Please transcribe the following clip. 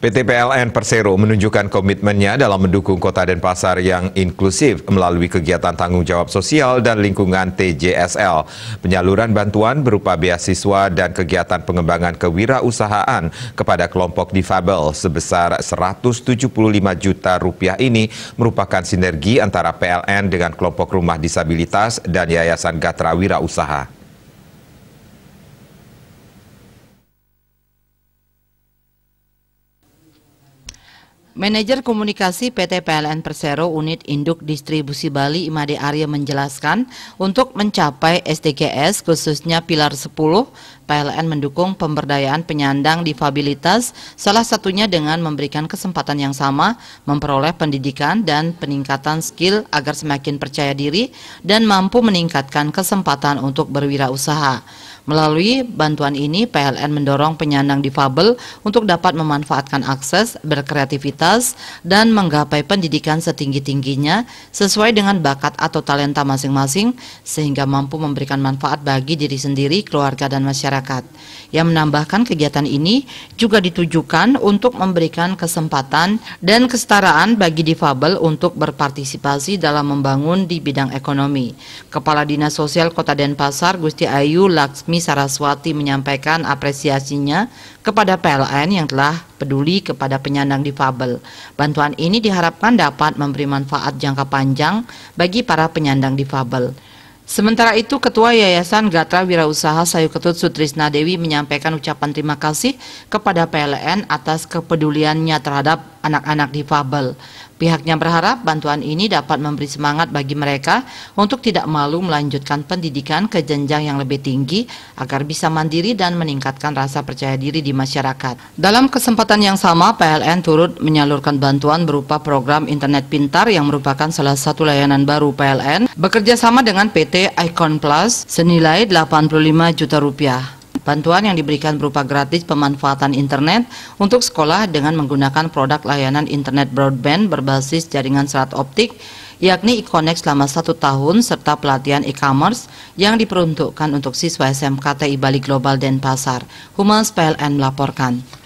PT PLN Persero menunjukkan komitmennya dalam mendukung kota Denpasar yang inklusif melalui kegiatan tanggung jawab sosial dan lingkungan TJSL, penyaluran bantuan berupa beasiswa dan kegiatan pengembangan kewirausahaan kepada kelompok difabel sebesar 175 juta rupiah ini merupakan sinergi antara PLN dengan kelompok rumah disabilitas dan Yayasan Gatra Wirausaha. Manajer Komunikasi PT PLN Persero Unit Induk Distribusi Bali Imade Arya menjelaskan untuk mencapai SDGs khususnya pilar 10 PLN mendukung pemberdayaan penyandang difabilitas, salah satunya dengan memberikan kesempatan yang sama, memperoleh pendidikan dan peningkatan skill agar semakin percaya diri dan mampu meningkatkan kesempatan untuk berwirausaha. Melalui bantuan ini, PLN mendorong penyandang difabel untuk dapat memanfaatkan akses, berkreativitas, dan menggapai pendidikan setinggi-tingginya sesuai dengan bakat atau talenta masing-masing, sehingga mampu memberikan manfaat bagi diri sendiri, keluarga, dan masyarakat masyarakat. Yang menambahkan kegiatan ini juga ditujukan untuk memberikan kesempatan dan kesetaraan bagi difabel untuk berpartisipasi dalam membangun di bidang ekonomi. Kepala Dinas Sosial Kota Denpasar Gusti Ayu Laksmi Saraswati menyampaikan apresiasinya kepada PLN yang telah peduli kepada penyandang difabel. Bantuan ini diharapkan dapat memberi manfaat jangka panjang bagi para penyandang difabel. Sementara itu, Ketua Yayasan Gatra Wirausaha Sayu Ketut Sutrisna Dewi menyampaikan ucapan terima kasih kepada PLN atas kepeduliannya terhadap anak-anak difabel. Pihaknya berharap bantuan ini dapat memberi semangat bagi mereka untuk tidak malu melanjutkan pendidikan ke jenjang yang lebih tinggi agar bisa mandiri dan meningkatkan rasa percaya diri di masyarakat. Dalam kesempatan yang sama, PLN turut menyalurkan bantuan berupa program internet pintar yang merupakan salah satu layanan baru PLN bekerja sama dengan PT Icon Plus senilai 85 juta rupiah. Bantuan yang diberikan berupa gratis pemanfaatan internet untuk sekolah dengan menggunakan produk layanan internet broadband berbasis jaringan serat optik yakni e-connect selama satu tahun serta pelatihan e-commerce yang diperuntukkan untuk siswa SMKTI Bali Global Denpasar. Humas PLN melaporkan.